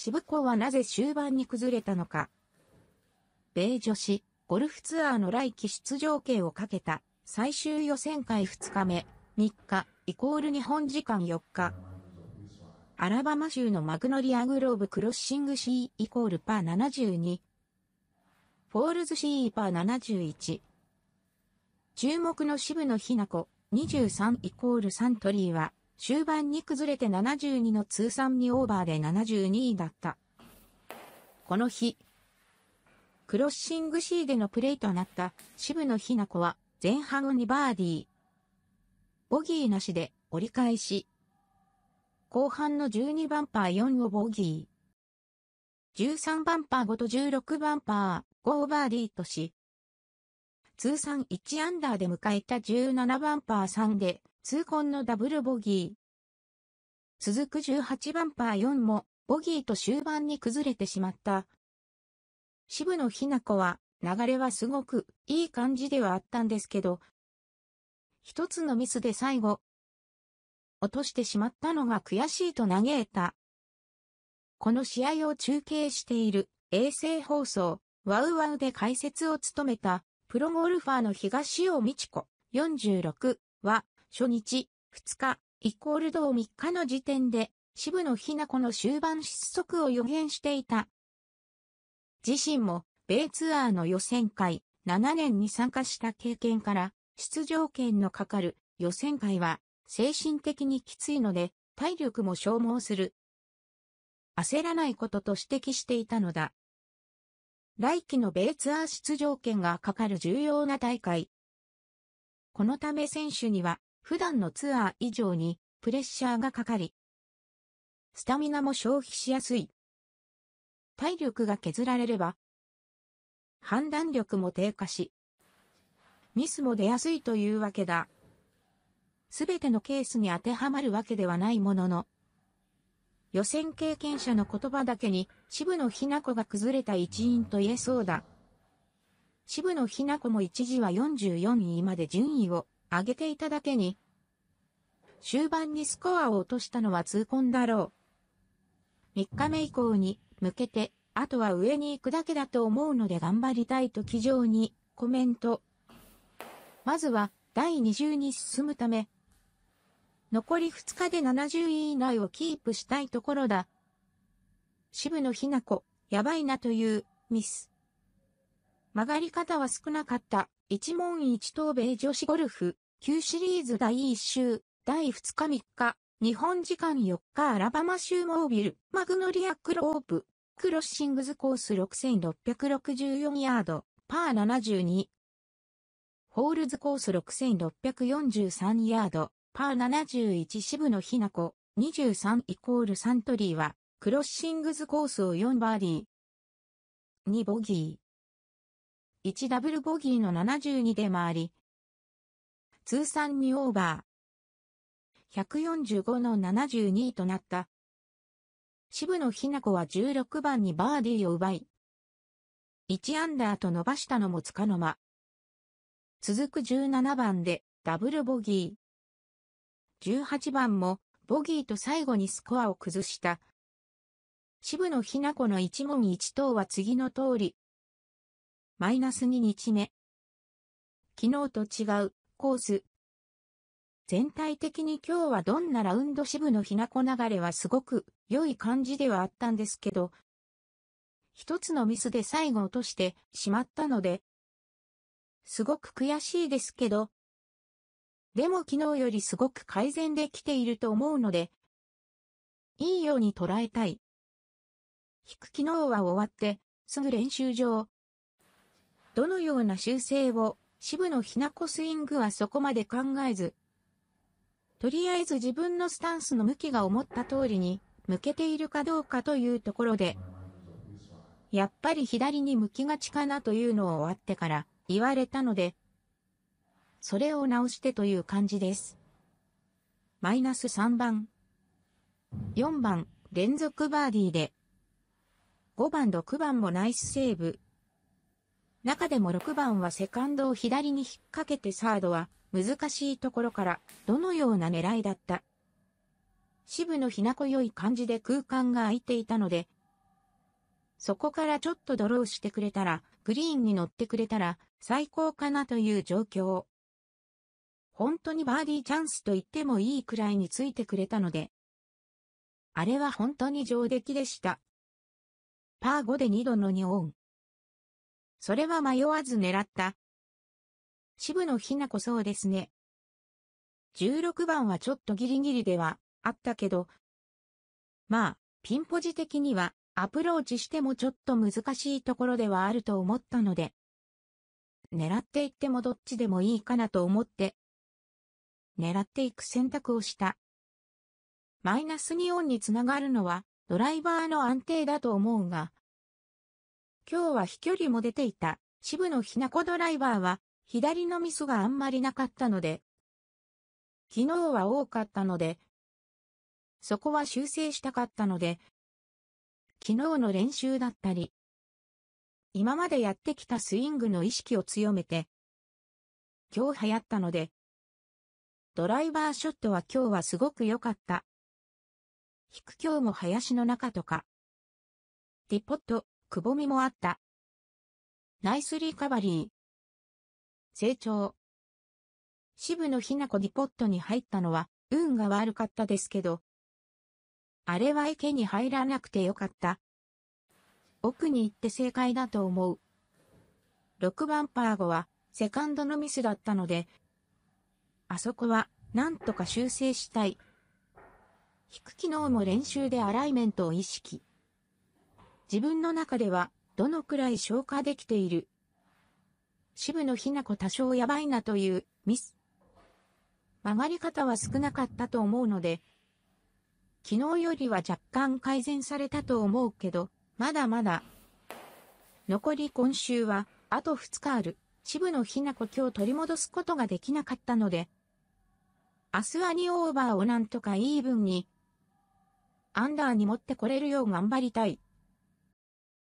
渋子はなぜ終盤に崩れたのか。米女子、ゴルフツアーの来季出場権をかけた最終予選会2日目、3日、イコール日本時間4日。アラバマ州のマグノリアグローブクロッシング C イコールパー72。フォールズ C パー71。注目の渋野日向子23イコールサントリーは、終盤に崩れて72の通算にオーバーで72位だった。この日、クロッシング C でのプレイとなった渋野日向子は前半を2バーディー。ボギーなしで折り返し。後半の12ンパー4をボギー。13ンパー5と16ンパー5をバーディーとし、通算1アンダーで迎えた17ンパー3で痛恨のダブルボギー。続く18番パー4も、ボギーと終盤に崩れてしまった。渋野日向子は、流れはすごくいい感じではあったんですけど、一つのミスで最後、落としてしまったのが悔しいと嘆いた。この試合を中継している衛星放送、ワウワウで解説を務めた、プロゴルファーの東尾道子46は、初日、2日、イコール同3日の時点で、渋野日向子の終盤失速を予言していた。自身も、米ツアーの予選会、7年に参加した経験から、出場権のかかる予選会は、精神的にきついので、体力も消耗する。焦らないことと指摘していたのだ。来季の米ツアー出場権がかかる重要な大会。このため選手には普段のツアー以上にプレッシャーがかかり、スタミナも消費しやすい。体力が削られれば、判断力も低下し、ミスも出やすいというわけだ。すべてのケースに当てはまるわけではないものの、予選経験者の言葉だけに渋野日向子が崩れた一因と言えそうだ。渋野日向子も一時は44位まで順位を上げていただけに、終盤にスコアを落としたのは痛恨だろう。3日目以降に向けて、あとは上に行くだけだと思うので頑張りたいと気丈にコメント。まずは第20に進むため、残り2日で70位以内をキープしたいところだ。渋野日向子、やばいなという、ミス。曲がり方は少なかった。一問一答米女子ゴルフ、旧シリーズ第1週、第2日3日、日本時間4日アラバマ州モービル、マグノリアクロープ、クロッシングズコース6664ヤード、パー72。ホールズコース6643ヤード、パー71渋野日な子、23イコールサントリーは、クロッシングズコースを4バーディー、2ボギー。1ダブルボギーの72で回り、通算2オーバー、145の72となった。渋野日向子は16番にバーディーを奪い、1アンダーと伸ばしたのもつかの間。続く17番でダブルボギー。18番もボギーと最後にスコアを崩した。渋野日向子の一問一答は次の通り、マイナス2日目。昨日と違う、コース。全体的に今日はどんなラウンド支部のひなこ流れはすごく良い感じではあったんですけど、一つのミスで最後落としてしまったので、すごく悔しいですけど、でも昨日よりすごく改善できていると思うので、いいように捉えたい。引く昨日は終わって、すぐ練習場、どのような修正を、渋野日向子スイングはそこまで考えず、とりあえず自分のスタンスの向きが思った通りに、向けているかどうかというところで、やっぱり左に向きがちかなというのを終わってから言われたので、それを直してという感じです。マイナス3番。4番、連続バーディーで。5番6番もナイスセーブ。中でも6番はセカンドを左に引っ掛けてサードは難しいところからどのような狙いだった渋のひなこい感じで空間が空いていたので、そこからちょっとドローしてくれたら、グリーンに乗ってくれたら最高かなという状況。本当にバーディーチャンスと言ってもいいくらいについてくれたので、あれは本当に上出来でした。パー5で2度の2オン。それは迷わず狙った。渋野日向子そうですね。16番はちょっとギリギリではあったけど、まあ、ピンポジ的にはアプローチしてもちょっと難しいところではあると思ったので、狙っていってもどっちでもいいかなと思って、狙っていく選択をした。マイナス2オンにつながるのはドライバーの安定だと思うが、今日は飛距離も出ていた。渋野ひな子ドライバーは、左のミスがあんまりなかったので、昨日は多かったので、そこは修正したかったので、昨日の練習だったり、今までやってきたスイングの意識を強めて、今日流行ったので、ドライバーショットは今日はすごく良かった。引く今日も林の中とか、ティポット、くぼみもあった。ナイスリカバリー。成長。渋野日向子ディポットに入ったのは、運が悪かったですけど、あれは池に入らなくてよかった。奥に行って正解だと思う。6番パー5は、セカンドのミスだったので、あそこは、なんとか修正したい。引く機能も練習でアライメントを意識。自分の中では、どのくらい消化できている。渋野日向子多少やばいなという、ミス。曲がり方は少なかったと思うので、昨日よりは若干改善されたと思うけど、まだまだ。残り今週は、あと2日ある、渋野日向子今日取り戻すことができなかったので、明日は2オーバーをなんとかイーブンに、アンダーに持ってこれるよう頑張りたい。